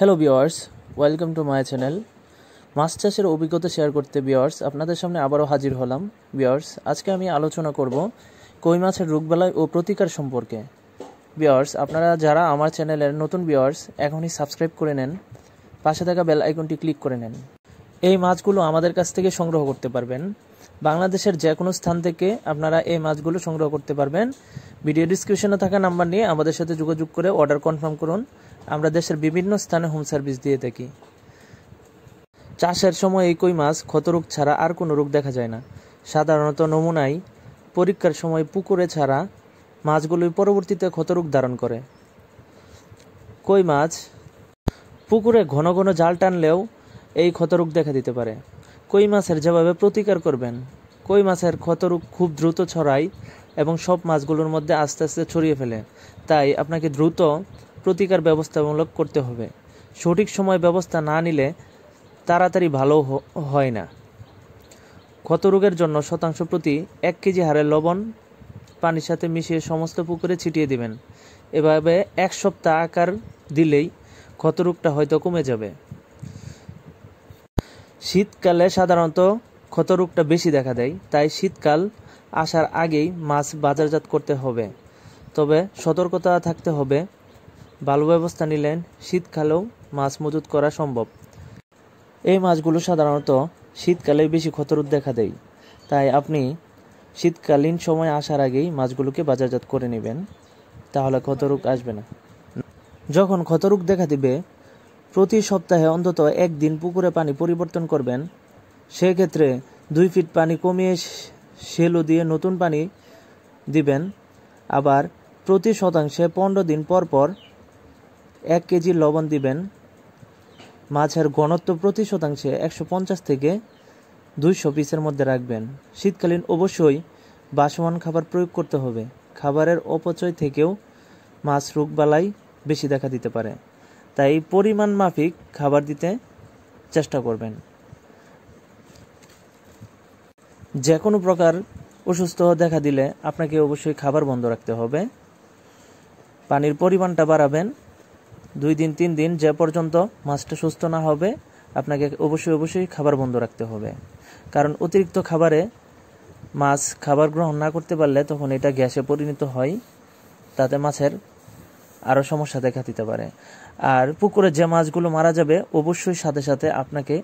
hello viewers welcome to my channel মাছ চাষের অভিজ্ঞতা শেয়ার করতে বিওয়ার্স আপনাদের সামনে আবারও হাজির হলাম বিওয়ার্স আজকে আমি আলোচনা করব কই মাছের রোগবেলায় ও প্রতিকার সম্পর্কে বিওয়ার্স আপনারা যারা আমার চ্যানেলের নতুন বিওয়ার্স এখনই সাবস্ক্রাইব করে নেন পাশে থাকা বেল আইকনটি ক্লিক করে নেন এই মাছগুলো আমাদের কাছ থেকে সংগ্রহ করতে পারবেন বাংলাদেশের যে কোনো স্থান থেকে আপনারা এই মাছগুলো সংগ্রহ করতে পারবেন ভিডিও ডিসক্রিপশনে থাকা নাম্বার নিয়ে আমাদের সাথে যোগাযোগ করে অর্ডার কনফার্ম করুন আমরা দেশের বিভিন্ন স্থানে হোম সার্ভিস দিয়ে থাকি চাষের সময় এই কই মাছ ক্ষতরোগ ছাড়া আর কোনো রোগ দেখা যায় না সাধারণত নমুনায় পরীক্ষার সময় পুকুরে ছাড়া মাছগুলোই পরবর্তীতে ক্ষতরোগ ধারণ করে কই মাছ পুকুরে ঘন ঘন জাল টানলেও এই ক্ষতরোগ দেখা দিতে পারে কই মাছের যেভাবে প্রতিকার করবেন কই মাছের ক্ষতরূপ খুব দ্রুত ছড়ায় এবং সব মাছগুলোর মধ্যে আস্তে আস্তে ছড়িয়ে ফেলে তাই আপনাকে দ্রুত প্রতিকার ব্যবস্থামূলক করতে হবে সঠিক সময় ব্যবস্থা না নিলে তাড়াতাড়ি ভালো হয় না ক্ষতরোগের জন্য শতাংশ প্রতি এক কেজি হারে লবণ পানির সাথে মিশিয়ে সমস্ত পুকুরে ছিটিয়ে দিবেন এভাবে এক সপ্তাহ আকার দিলেই ক্ষতরোগটা হয়তো কমে যাবে শীতকালে সাধারণত রোগটা বেশি দেখা দেয় তাই শীতকাল আসার আগেই মাছ বাজারজাত করতে হবে তবে সতর্কতা থাকতে হবে ভালো ব্যবস্থা নিলেন শীতকালেও মাছ মজুত করা সম্ভব এই মাছগুলো সাধারণত শীতকালে বেশি ক্ষতরোধ দেখা দেয় তাই আপনি শীতকালীন সময় আসার আগেই মাছগুলোকে বাজারজাত করে নেবেন তাহলে ক্ষতরোগ আসবে না যখন ক্ষতরোগ দেখা দিবে প্রতি সপ্তাহে অন্তত একদিন পুকুরে পানি পরিবর্তন করবেন সেক্ষেত্রে দুই ফিট পানি কমিয়ে সেলু দিয়ে নতুন পানি দিবেন আবার প্রতি শতাংশে পনেরো দিন পর পর এক কেজি লবণ দিবেন মাছের ঘনত্ব প্রতি শতাংশে একশো পঞ্চাশ থেকে দুইশো পিসের মধ্যে রাখবেন শীতকালীন অবশ্যই বাসমান খাবার প্রয়োগ করতে হবে খাবারের অপচয় থেকেও মাছ রোগবালাই বেশি দেখা দিতে পারে তাই পরিমাণ মাফিক খাবার দিতে চেষ্টা করবেন যে কোনো প্রকার অসুস্থ দেখা দিলে আপনাকে অবশ্যই খাবার বন্ধ রাখতে হবে পানির পরিমাণটা বাড়াবেন দুই দিন তিন দিন যে পর্যন্ত মাছটা সুস্থ না হবে আপনাকে অবশ্যই অবশ্যই খাবার বন্ধ রাখতে হবে কারণ অতিরিক্ত খাবারে মাছ খাবার গ্রহণ না করতে পারলে তখন এটা গ্যাসে পরিণত হয় তাতে মাছের আরও সমস্যা দেখা দিতে পারে আর পুকুরে যে মাছগুলো মারা যাবে অবশ্যই সাথে সাথে আপনাকে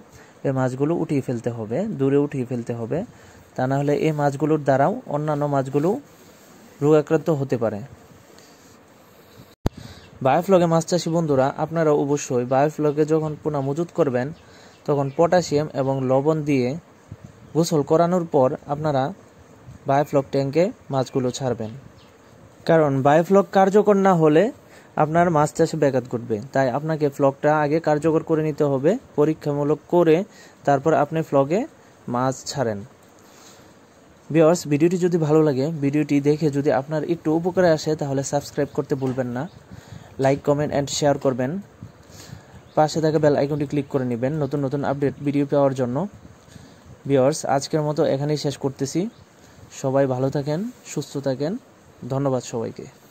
এই মাছগুলো উঠিয়ে ফেলতে হবে দূরে উঠিয়ে ফেলতে হবে তা না হলে এই মাছগুলোর দ্বারাও অন্যান্য মাছগুলো রোগাক্রান্ত হতে পারে বায়োফ্লগে মাছ চাষি বন্ধুরা আপনারা অবশ্যই বায়োফ্লগে যখন পোনা মজুত করবেন তখন পটাশিয়াম এবং লবণ দিয়ে গোসল করানোর পর আপনারা বায়োফ্লক ট্যাঙ্কে মাছগুলো ছাড়বেন কারণ বায়োফ্লক কার্যকর না হলে আপনার মাছ চাষে ব্যাঘাত ঘটবে তাই আপনাকে ফ্লগটা আগে কার্যকর করে নিতে হবে পরীক্ষামূলক করে তারপর আপনি ফ্লগে মাছ ছাড়েন বিয়ার্স ভিডিওটি যদি ভালো লাগে ভিডিওটি দেখে যদি আপনার একটু উপকারে আসে তাহলে সাবস্ক্রাইব করতে ভুলবেন না লাইক কমেন্ট অ্যান্ড শেয়ার করবেন পাশে থাকা বেল আইকনটি ক্লিক করে নেবেন নতুন নতুন আপডেট ভিডিও পাওয়ার জন্য বিয়ার্স আজকের মতো এখানেই শেষ করতেছি সবাই ভালো থাকেন সুস্থ থাকেন ধন্যবাদ সবাইকে